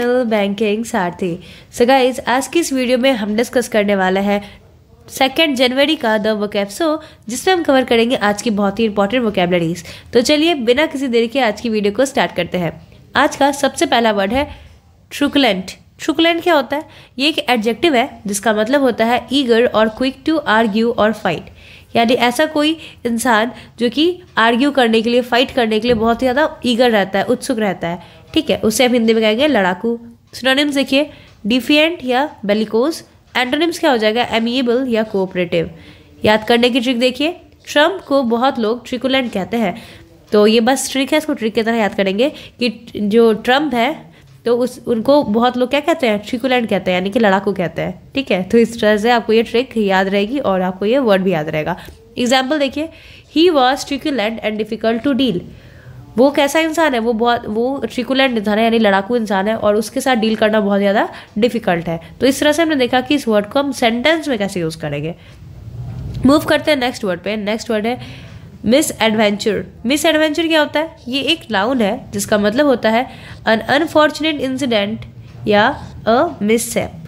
banking सारथी so guys आज की इस वीडियो में हम डिस्कस करने वाला है सेकेंड जनवरी का द वोकैब सो जिसमें हम कवर करेंगे आज की बहुत ही इंपॉर्टेंट वोकेबलरीज तो चलिए बिना किसी देरी के आज की वीडियो को स्टार्ट करते हैं आज का सबसे पहला वर्ड है ट्रुकलेंट ट्रुकलेंट क्या होता है ये एक एडजेक्टिव है जिसका मतलब होता है ईगर और क्विक टू आर्ग्यू और फाइट यानी ऐसा कोई इंसान जो कि आर्ग्यू करने के लिए फाइट करने के लिए बहुत ही ज़्यादा ईगर रहता है उत्सुक रहता है ठीक है उसे हम हिंदी में कहेंगे लड़ाकू सिनोनिम्स देखिए डिफियंट या बेलिकोज एंटोनिम्स क्या हो जाएगा एमिएबल या कोऑपरेटिव याद करने की ट्रिक देखिए ट्रम्प को बहुत लोग ट्रिकुलेंट कहते हैं तो ये बस ट्रिक है इसको ट्रिक की तरह याद करेंगे कि जो ट्रम्प है तो उस उनको बहुत लोग क्या कहते हैं ट्रिकुलेंट कहते हैं यानी कि लड़ाकू कहते हैं ठीक है तो इस तरह से आपको ये ट्रिक याद रहेगी और आपको ये वर्ड भी याद रहेगा एग्जाम्पल देखिए he was truculent and difficult to deal वो कैसा इंसान है वो बहुत वो ट्रिकुलेंट इंसान है यानी लड़ाकू इंसान है और उसके साथ डील करना बहुत ज़्यादा डिफिकल्ट है तो इस तरह से हमने देखा कि इस वर्ड को हम सेंटेंस में कैसे यूज़ करेंगे मूव करते हैं नेक्स्ट वर्ड पे नेक्स्ट वर्ड है मिस एडवेंचर मिस एडवेंचर क्या होता है ये एक लाउन है जिसका मतलब होता है अन अनफॉर्चुनेट इंसिडेंट या अ सेप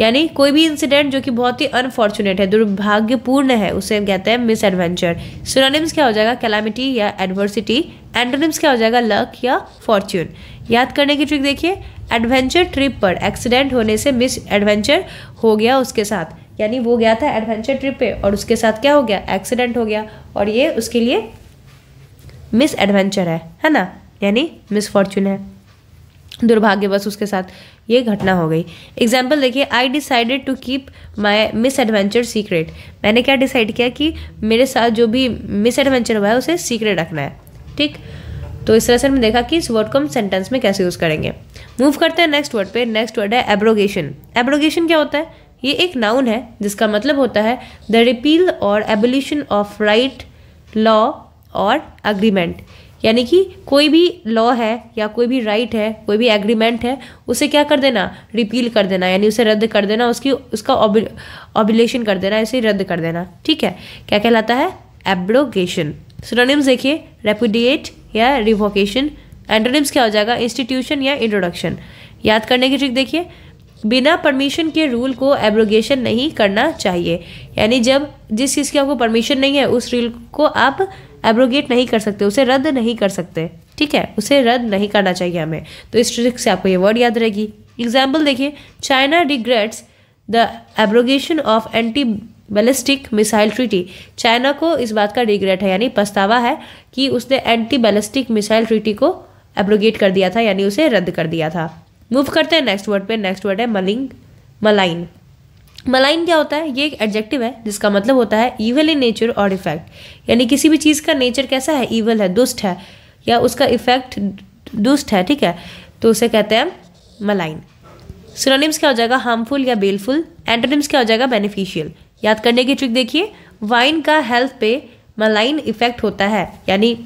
यानी कोई भी इंसिडेंट जो कि बहुत ही अनफॉर्चुनेट है दुर्भाग्यपूर्ण है उसे कहते हैं मिस एडवेंचर सिनोनिम्स क्या हो जाएगा कैलामिटी या एडवर्सिटी एंडोनिम्स क्या हो जाएगा लक या फॉर्च्यून याद करने की ट्रिक देखिए एडवेंचर ट्रिप पर एक्सीडेंट होने से मिस एडवेंचर हो गया उसके साथ यानी वो गया था एडवेंचर ट्रिप पे और उसके साथ क्या हो गया एक्सीडेंट हो गया और ये उसके लिए मिस एडवेंचर है है ना यानी मिस फॉर्च्यून है दुर्भाग्यवश उसके साथ ये घटना हो गई एग्जाम्पल देखिए I decided to keep my misadventure secret मैंने क्या डिसाइड किया कि मेरे साथ जो भी मिस एडवेंचर हुआ है उसे सीक्रेट रखना है ठीक तो इस तरह से हमने देखा कि इस वर्ड को हम सेंटेंस में कैसे यूज़ करेंगे मूव करते हैं नेक्स्ट वर्ड पे नेक्स्ट वर्ड है एब्रोगेशन एब्रोगेशन क्या होता है ये एक नाउन है जिसका मतलब होता है द रिपील और एबोल्यूशन ऑफ राइट लॉ और अग्रीमेंट यानी कि कोई भी लॉ है या कोई भी राइट right है कोई भी एग्रीमेंट है उसे क्या कर देना रिपील कर देना यानी उसे रद्द कर देना उसकी उसका ऑबिलेशन कर देना इसे रद्द कर देना ठीक है क्या कहलाता है एब्रोगेशन सिनोनिम्स देखिए रेपुडिएट या रिवोकेशन एंड्रोनिम्स क्या हो जाएगा इंस्टीट्यूशन या इंट्रोडक्शन याद करने की ट्रिक देखिए बिना परमिशन के रूल को एब्रोगेशन नहीं करना चाहिए यानी जब जिस चीज़ की आपको परमिशन नहीं है उस रूल को आप एब्रोगेट नहीं कर सकते उसे रद्द नहीं कर सकते ठीक है उसे रद्द नहीं करना चाहिए हमें तो इस ट्रिक से आपको ये वर्ड याद रहेगी एग्जाम्पल देखिए China regrets the abrogation of anti ballistic missile treaty China को इस बात का रिग्रेट है यानी पछतावा है कि उसने एंटी बैलिस्टिक मिसाइल ट्रीटी को एब्रोगेट कर दिया था यानी उसे रद्द कर दिया था मूव करते हैं नेक्स्ट वर्ड पे नेक्स्ट वर्ड है मलिंग मलाइन मलाइन क्या होता है ये एक एडजेक्टिव है जिसका मतलब होता है ईवल इन नेचर और इफेक्ट यानी किसी भी चीज़ का नेचर कैसा है ईवल है दुष्ट है या उसका इफेक्ट दुष्ट है ठीक है तो उसे कहते हैं मलाइन सिनोनिम्स क्या हो जाएगा हार्मफुल या बेलफुल एंटोनिम्स क्या हो जाएगा बेनिफिशियल याद करने की ट्रिक देखिए वाइन का हेल्थ पे मलाइन इफेक्ट होता है यानी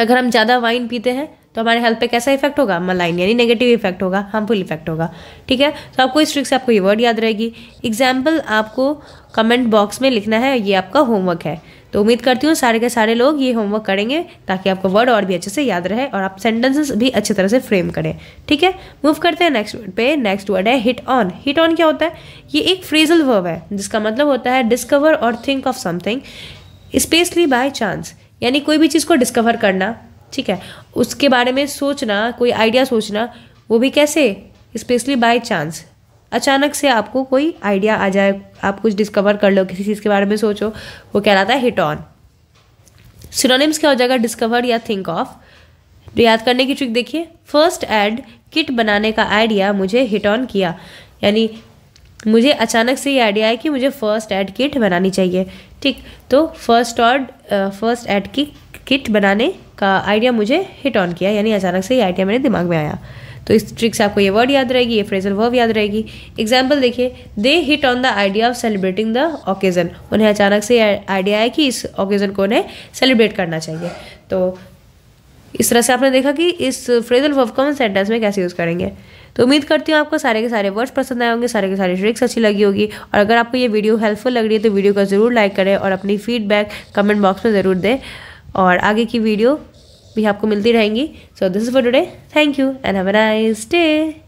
अगर हम ज़्यादा वाइन पीते हैं तो हमारे हेल्थ पे कैसा इफेक्ट होगा मलाइन यानी नेगेटिव इफेक्ट होगा हार्मफुल इफेक्ट होगा ठीक है तो आपको इस ट्रिक से आपको ये वर्ड याद रहेगी एग्जाम्पल आपको कमेंट बॉक्स में लिखना है ये आपका होमवर्क है तो उम्मीद करती हूँ सारे के सारे लोग ये होमवर्क करेंगे ताकि आपको वर्ड और भी अच्छे से याद रहे और आप सेंटेंसेस भी अच्छी तरह से फ्रेम करें ठीक है मूव करते हैं नेक्स्ट वर्ड पे नेक्स्ट वर्ड है हिट ऑन हिट ऑन क्या होता है ये एक फ्रेजल वर्ब है जिसका मतलब होता है डिस्कवर और think of something especially by chance यानी कोई भी चीज़ को डिस्कवर करना ठीक है उसके बारे में सोचना कोई आइडिया सोचना वो भी कैसे स्पेशली बाय चांस अचानक से आपको कोई आइडिया आ जाए आप कुछ डिस्कवर कर लो किसी चीज़ के बारे में सोचो वो कहलाता है हिट ऑन सिनोनिम्स क्या हो जाएगा डिस्कवर या थिंक ऑफ तो याद करने की ट्रिक देखिए फर्स्ट एड किट बनाने का आइडिया मुझे हिट ऑन किया यानी मुझे अचानक से ये आइडिया है कि मुझे फर्स्ट एड किट बनानी चाहिए ठीक तो फर्स्ट और फर्स्ट एड की किट बनाने का आइडिया मुझे हिट ऑन किया यानी अचानक से ये आइडिया मेरे दिमाग में आया तो इस ट्रिक से आपको ये वर्ड याद रहेगी ये फ्रेजल वर्ब याद रहेगी एग्जाम्पल देखिए they hit on the idea of celebrating the occasion उन्हें अचानक से आइडिया आया कि इस ओकेज़न को उन्हें सेलिब्रेट करना चाहिए तो इस तरह से आपने देखा कि इस फ्रेजल वर्ब को हम सेंटेंस में कैसे यूज़ करेंगे तो उम्मीद करती हूँ आपको सारे के सारे वर्ड्स पसंद आए होंगे सारे के सारे ट्रिक्स अच्छी लगी होगी और अगर आपको ये वीडियो हेल्पफुल लग रही है तो वीडियो को ज़रूर लाइक करें और अपनी फीडबैक कमेंट बॉक्स में ज़रूर दें और आगे की वीडियो भी आपको मिलती रहेंगी so this is for today thank you and have a nice day